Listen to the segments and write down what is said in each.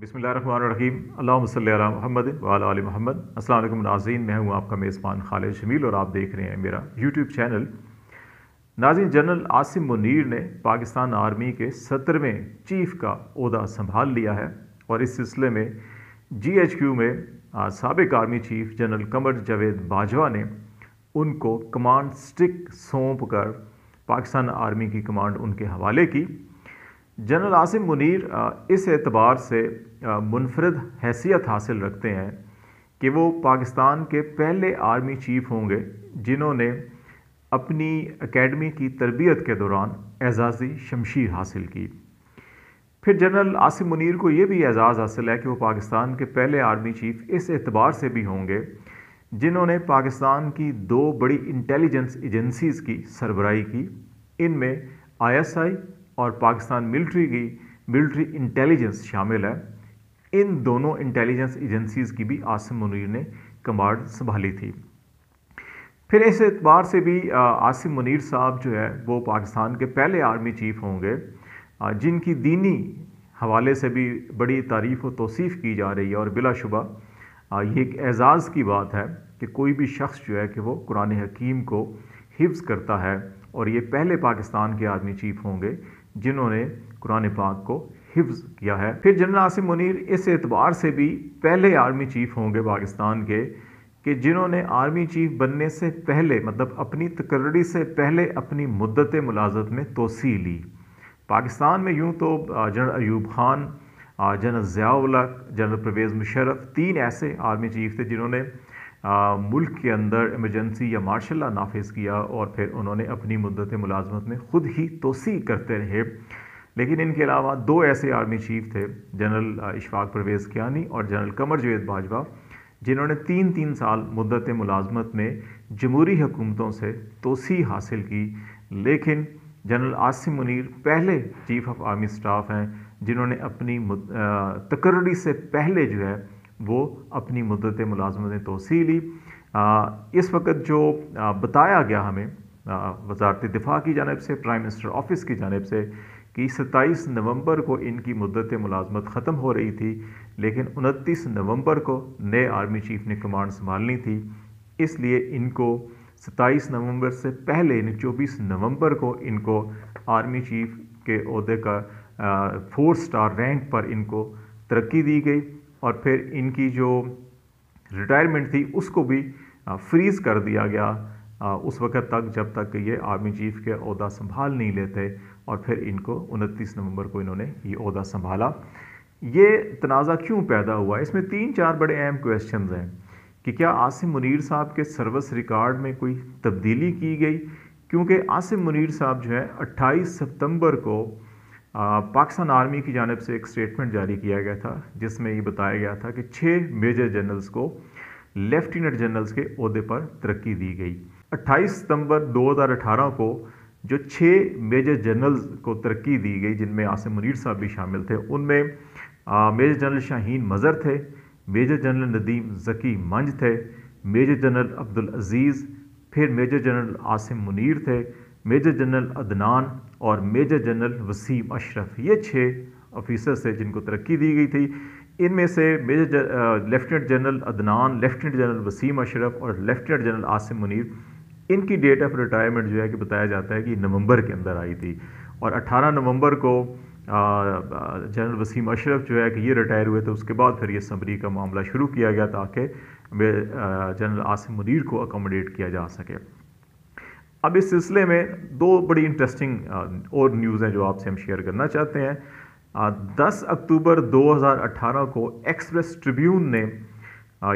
बिसमीम अल्लाम महमद वाल महमद असल नाजीन मैं हूँ आपका मेज़बान खालिद शमील और आप देख रहे हैं मेरा यूट्यूब चैनल नाजीन जनरल आसिम मुनीर ने पाकिस्तान आर्मी के सत्रहवें चीफ का अहदा संभाल लिया है और इस सिलसिले में जी एच क्यू में सबक army chief general Qamar Javed Bajwa ने उनको कमांड स्टिक सौंप कर पाकिस्तान आर्मी की कमांड उनके हवाले की जनरल आसिम मुनीर इस एतबार से मुनफरद हैसियत हासिल रखते हैं कि वो पाकिस्तान के पहले आर्मी चीफ होंगे जिन्होंने अपनी एकेडमी की तरबियत के दौरान एजाज़ी शमशीर हासिल की फिर जनरल आसिम मुनीर को ये भी एजाज़ हासिल है कि वो पाकिस्तान के पहले आर्मी चीफ इस एतबार से भी होंगे जिन्होंने पाकिस्तान की दो बड़ी इंटेलिजेंस एजेंसीज़ की सरबराही की इनमें आईएसआई और पाकिस्तान मिलिट्री की मिलिट्री इंटेलिजेंस शामिल है इन दोनों इंटेलिजेंस एजेंसीज़ की भी आसिम मुनीर ने कमांड संभाली थी फिर इस एतबार से भी आसिम मुनीर साहब जो है वो पाकिस्तान के पहले आर्मी चीफ होंगे जिनकी दीनी हवाले से भी बड़ी तारीफ़ व तोसीफ़ की जा रही है और बिलाशुबा ये एक एज़ाज़ की बात है कि कोई भी शख्स जो है कि वो कुरान हकीम को हिफ्ज़ करता है और ये पहले पाकिस्तान के आर्मी चीफ होंगे जिन्होंने कुरान पाक को हिफ्ज़ किया है फिर जनरल आसिम मुनीर इस एतबार से भी पहले आर्मी चीफ़ होंगे पाकिस्तान के कि जिन्होंने आर्मी चीफ बनने से पहले मतलब अपनी तकर्री से पहले अपनी मुद्दत मुलाजत में तोसी ली पाकिस्तान में यूँ तो general Ayub Khan general Ziaul general Pervez Musharraf तीन ऐसे आर्मी चीफ थे जिन्होंने मुल्क के अंदर इमरजेंसी या मार्शल ला नाफिज किया और फिर उन्होंने अपनी मुद्दत मुलाजमत में ख़ुद ही तोसी करते रहे लेकिन इनके अलावा दो ऐसे आर्मी चीफ थे जनरल इशफाक परवेज़ कियानी और जनरल कमर जवेद बाजवा जिन्होंने तीन तीन साल मुद्दत मुलाजमत में जमहूरी हुकूमतों से तोसी हासिल की लेकिन जनरल आसिम मुनीर पहले चीफ ऑफ आर्मी स्टाफ हैं जिन्होंने अपनी तकर्री से पहले जो है वो अपनी मदत मुलाजमत ने तोसी ली इस वक्त जो बताया गया हमें वजारत दिफा की जानब से प्राइम मिनिस्टर ऑफिस की जानब से कि 27 नवंबर को इनकी मदत मुलाजमत ख़त्म हो रही थी लेकिन 29 नवंबर को नए आर्मी चीफ ने कमांड संभालनी थी इसलिए इनको 27 नवंबर से पहले यानी चौबीस नवंबर को इनको आर्मी चीफ के अहदे का फोर स्टार रैंक पर इनको तरक्की दी गई और फिर इनकी जो रिटायरमेंट थी उसको भी फ्रीज़ कर दिया गया उस वक़्त तक जब तक ये आर्मी चीफ के अहदा संभाल नहीं लेते और फिर इनको 29 नवंबर को इन्होंने ये अहदा संभाला ये तनाज़ा क्यों पैदा हुआ इसमें तीन चार बड़े अहम क्वेश्चन हैं कि क्या आसिम मुनीर साहब के सर्विस रिकॉर्ड में कोई तब्दीली की गई क्योंकि आसिम मुनीर साहब जो है 28 सितंबर को पाकिस्तान आर्मी की जानब से एक स्टेटमेंट जारी किया गया था जिसमें ये बताया गया था कि छः मेजर जनरल्स को लेफ्टिनेंट जनरल्स के अहदे पर तरक्की दी गई 28 सितंबर 2018 को जो छः मेजर जनरल्स को तरक्की दी गई जिनमें आसिम मुनीर साहब भी शामिल थे उनमें मेजर जनरल शाहीन मज़र थे मेजर जनरल नदीम जकी मंज थे मेजर जनरल अब्दुल अजीज़ फिर मेजर जनरल आसिम मुनीर थे मेजर जनरल अदनान और मेजर जनरल वसीम अशरफ ये छः ऑफिसर्स थे जिनको तरक्की दी गई थी इनमें से major lieutenant general Adnan lieutenant general Waseem Ashraf और लेफ्टिनेंट जनरल आसिम मुनीर इनकी डेट ऑफ रिटायरमेंट जो है कि बताया जाता है कि नवंबर के अंदर आई थी और 18 नवंबर को जनरल वसीम अशरफ जो है कि ये रिटायर हुए थे तो उसके बाद फिर ये समरी का मामला शुरू किया गया ताकि जनरल आसिम मुनीर को अकोमोडेट किया जा सके अब इस सिलसिले में दो बड़ी इंटरेस्टिंग और न्यूज़ हैं जो आपसे हम शेयर करना चाहते हैं दस अक्टूबर 2018 को एक्सप्रेस ट्रिब्यून ने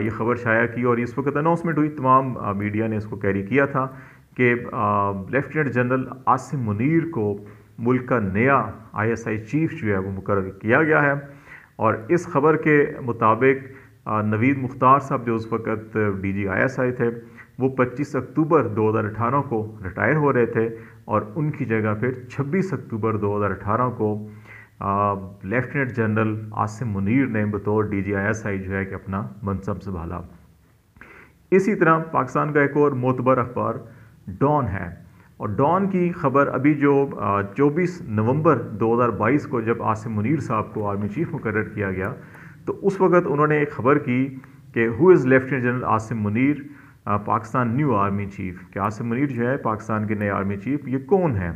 ये खबर शाया की और इस वक्त अनाउंसमेंट हुई तमाम मीडिया ने इसको कैरी किया था कि लेफ्टिनेंट जनरल आसिम मुनीर को मुल्क का नया आईएसआई चीफ जो है वो मुकर किया गया है और इस खबर के मुताबिक नवीद मुख्तार साहब जो उस वक्त डीजी आईएसआई थे वो 25 अक्टूबर 2018 को रिटायर हो रहे थे और उनकी जगह फिर 26 अक्टूबर 2018 को लेफ्टिनेंट जनरल आसिम मुनीर ने बतौर डी जी आई एस आई जो है कि अपना मनसब संभाला इसी तरह पाकिस्तान का एक और मोतबर अखबार डॉन है और डॉन की खबर अभी जो 24 नवंबर 2022 को जब आसिम मुनीर साहब को आर्मी चीफ मुकर किया गया तो उस वक़्त उन्होंने एक खबर की कि who is lieutenant general Asim Munir Pakistan new army chief कि आसिम मनीर जो है पाकिस्तान के नए आर्मी चीफ ये कौन है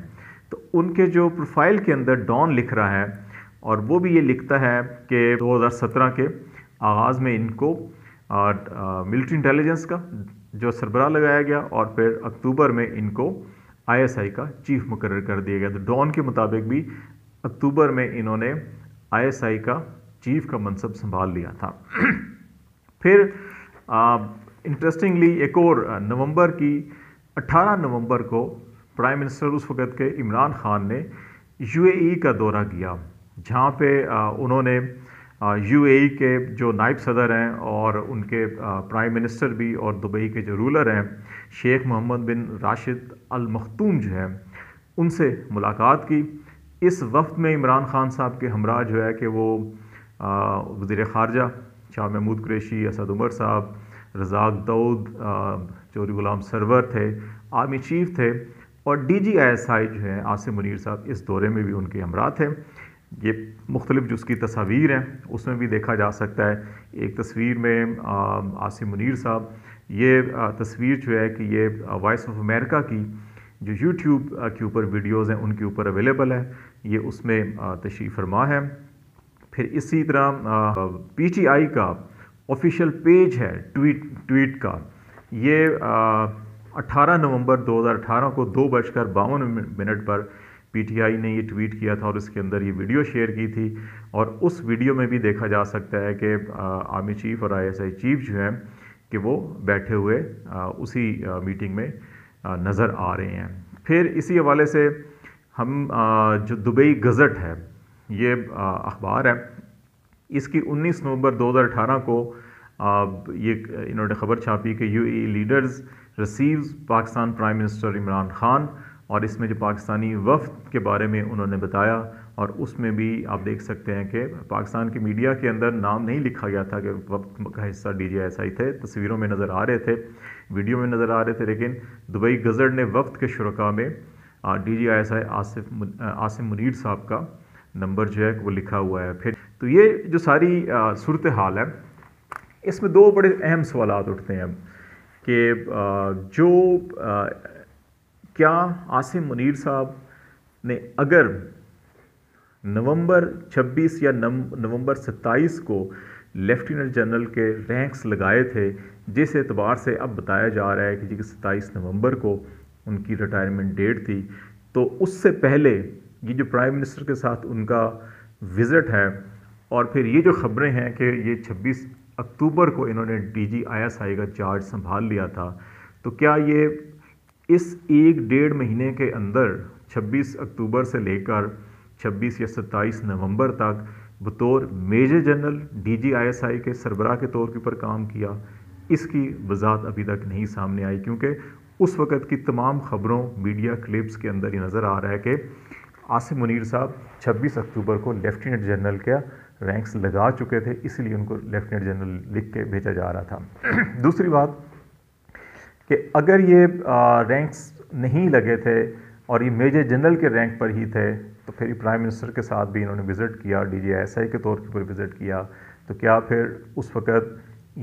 तो उनके जो प्रोफाइल के अंदर डॉन लिख रहा है और वो भी ये लिखता है कि 2017 के आगाज़ में इनको मिलिट्री इंटेलिजेंस का जो सरबरा लगाया गया और फिर अक्टूबर में इनको आईएसआई का चीफ मुकर कर दिया गया तो डॉन के मुताबिक भी अक्टूबर में इन्होंने आईएसआई का चीफ का मनसब संभाल लिया था फिर इंटरेस्टिंगली एक और नवंबर की 18 नवंबर को प्राइम मिनिस्टर उस वक़्त के इमरान खान ने यूएई e का दौरा किया जहाँ पे उन्होंने यूएई e के जो नायब सदर हैं और उनके प्राइम मिनिस्टर भी और दुबई के जो रूलर हैं शेख मोहम्मद बिन राशिद अल मखतूम जो हैं उनसे मुलाकात की इस वक्त में इमरान खान साहब के हमरा जो है कि वो वज़ी ख़ारजा शाह महमूद कुरेशी असद उमर साहब रजाक दाऊद चौधरी गुलाम सरवर थे आर्मी चीफ थे और डी जी आई एस आई जो हैं आसिम मुनीर साहब इस दौरे में भी उनके हमरा थे ये मुख्तलिफ जो उसकी तस्वीर हैं उसमें भी देखा जा सकता है एक तस्वीर में आसिम मुनीर साहब ये तस्वीर जो है कि ये वॉइस ऑफ अमेरिका की जो यूट्यूब के ऊपर वीडियोज़ हैं उनके ऊपर अवेलेबल है ये उसमें तशरीफ़ फरमा है फिर इसी तरह पी टी आई का ऑफिशियल पेज है ट्वीट ट्वीट का ये अट्ठारह नवंबर 2018 को दो बजकर बावन मिनट पर पीटीआई ने ये ट्वीट किया था और इसके अंदर ये वीडियो शेयर की थी और उस वीडियो में भी देखा जा सकता है कि आर्मी चीफ और आईएसआई चीफ जो हैं कि वो बैठे हुए आ, उसी आ, मीटिंग में आ, नज़र आ रहे हैं फिर इसी हवाले से हम जो दुबई गज़ट है ये अखबार है इसकी 19 नवंबर 2018 को ये इन्होंने खबर छापी कि UAE leaders receives Pakistan prime minister Imran Khan और इसमें जो पाकिस्तानी वफद के बारे में उन्होंने बताया और उसमें भी आप देख सकते हैं कि पाकिस्तान के मीडिया के अंदर नाम नहीं लिखा गया था कि वक्त का हिस्सा डी जी एस आई थे तस्वीरों में नज़र आ रहे थे वीडियो में नज़र आ रहे थे लेकिन दुबई गज़र ने वक्त के शुरा में D G I S I Asif Asif Munir साहब का नंबर जो है वो लिखा हुआ है फिर तो ये जो सारी सूरत हाल है इसमें दो बड़े अहम सवाल उठते हैं कि जो आ, क्या आसिम मुनीर साहब ने अगर नवंबर 26 या नवंबर 27 को लेफ्टिनेंट जनरल के रैंक्स लगाए थे जिस एतबार से अब बताया जा रहा है कि जी सत्ताईस नवंबर को उनकी रिटायरमेंट डेट थी तो उससे पहले ये जो प्राइम मिनिस्टर के साथ उनका विज़िट है और फिर ये जो खबरें हैं कि ये 26 अक्टूबर को इन्होंने एस आई का चार्ज संभाल लिया था तो क्या ये इस एक डेढ़ महीने के अंदर 26 अक्टूबर से लेकर 26 या 27 नवंबर तक बतौर मेजर जनरल एस आई के सरबराह के तौर के ऊपर काम किया इसकी वजात अभी तक नहीं सामने आई क्योंकि उस वक़्त की तमाम खबरों मीडिया क्लिप्स के अंदर ये नज़र आ रहा है कि आसिम मुनीर साहब 26 अक्टूबर को लेफ्टिनेंट जनरल का रैंक्स लगा चुके थे इसलिए उनको लेफ्टिनेंट जनरल लिख के भेजा जा रहा था दूसरी बात कि अगर ये रैंक्स नहीं लगे थे और ये मेजर जनरल के रैंक पर ही थे तो फिर प्राइम मिनिस्टर के साथ भी इन्होंने विज़िट किया डी के तौर के ऊपर विज़िट किया तो क्या फिर उस वक़्त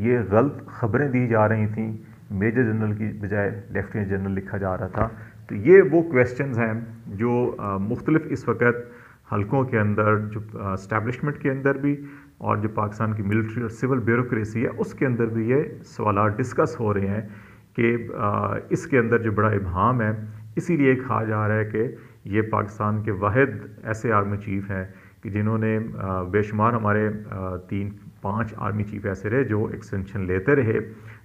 ये गलत खबरें दी जा रही थी मेजर जनरल की बजाय लेफ्टिनेंट जनरल लिखा जा रहा था तो ये वो क्वेश्चंस हैं जो मुख्तलिफ इस वक्त हलकों के अंदर जो इस्टेबलिशमेंट के अंदर भी और जो पाकिस्तान की मिलिट्री और सिविल ब्यूरोसी है उसके अंदर भी ये सवाल डिस्कस हो रहे हैं कि इसके अंदर जो बड़ा इबहम है इसीलिए कहा जा रहा है कि ये पाकिस्तान के वाद ऐसे आर्मी चीफ हैं कि जिन्होंने बेशुमार हमारे तीन पांच आर्मी चीफ ऐसे रहे जो एक्सटेंशन लेते रहे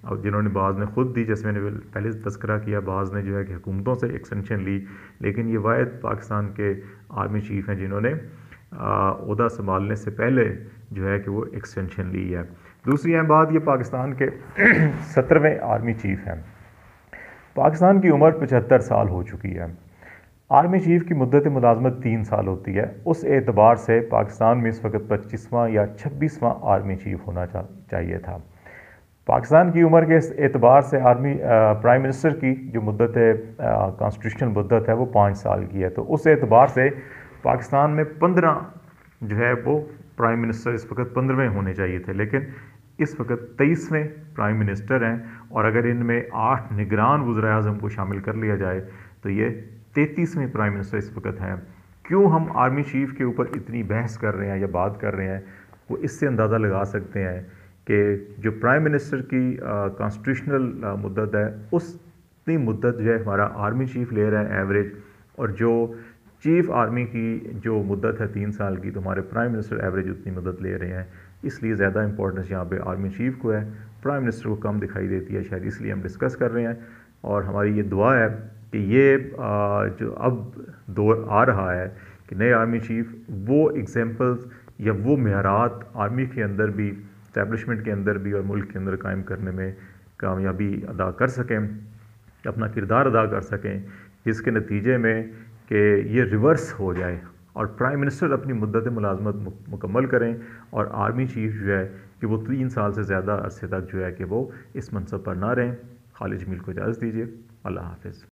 और जिन्होंने बाज़ ने ख़ुद दी जैसे मैंने पहले तस्करा किया बाज़ ने जो है कि हुकूमतों से एक्सटेंशन ली लेकिन ये वायद पाकिस्तान के आर्मी चीफ़ हैं जिन्होंने अहदा संभालने से पहले जो है कि वो एक्सटेंशन ली है दूसरी अहम बात ये पाकिस्तान के सत्रहवें आर्मी चीफ़ हैं पाकिस्तान की उम्र पचहत्तर साल हो चुकी है आर्मी चीफ़ की मदत मुलाजमत तीन साल होती है उस एतबार से पाकिस्तान में इस वक्त पच्चीसवां या छब्बीसवां आर्मी चीफ़ होना चाहिए था पाकिस्तान की उम्र के एतबार से आर्मी प्राइम मिनिस्टर की जो मुद्दत है कॉन्स्टिट्यूशन मुद्दत है वो पाँच साल की है तो उस एतबार से पाकिस्तान में पंद्रह जो है वो प्राइम मिनिस्टर इस वक्त पंद्रहवें होने चाहिए थे लेकिन इस वक्त तेईसवें प्राइम मिनिस्टर हैं और अगर इनमें आठ निगरान वज़र अजम को शामिल कर लिया जाए तो ये तैंतीसवें प्राइम मिनिस्टर इस वक्त हैं क्यों हम आर्मी चीफ़ के ऊपर इतनी बहस कर रहे हैं या बात कर रहे हैं वो इससे अंदाज़ा लगा सकते हैं कि जो प्राइम मिनिस्टर की कॉन्स्टिट्यूशनल मुद्दत है उसकी मुद्दत जो है हमारा आर्मी चीफ ले रहा है एवरेज और जो चीफ आर्मी की जो मुद्दत है तीन साल की तो हमारे प्राइम मिनिस्टर एवरेज उतनी मदद ले रहे हैं इसलिए ज़्यादा इंपॉर्टेंस यहाँ पे आर्मी चीफ को है प्राइम मिनिस्टर को कम दिखाई देती है शायद इसलिए हम डिस्कस कर रहे हैं और हमारी ये दुआ है कि ये जो अब दौर आ रहा है कि नए आर्मी चीफ वो एग्ज़ैम्पल्स या वो मेहरात आर्मी के अंदर भी इस्टेबलिशमेंट के अंदर भी और मुल्क के अंदर कायम करने में कामयाबी अदा कर सकें अपना किरदार अदा कर सकें जिसके नतीजे में कि ये रिवर्स हो जाए और प्राइम मिनिस्टर अपनी मदत मुलाजमत मुकम्मल करें और आर्मी चीफ जो है कि वो तीन साल से ज़्यादा अरसे तक जो है कि वो इस मनसब पर ना रहें खालिज मिल को इजाज़त दीजिए अल्लाह हाफिज़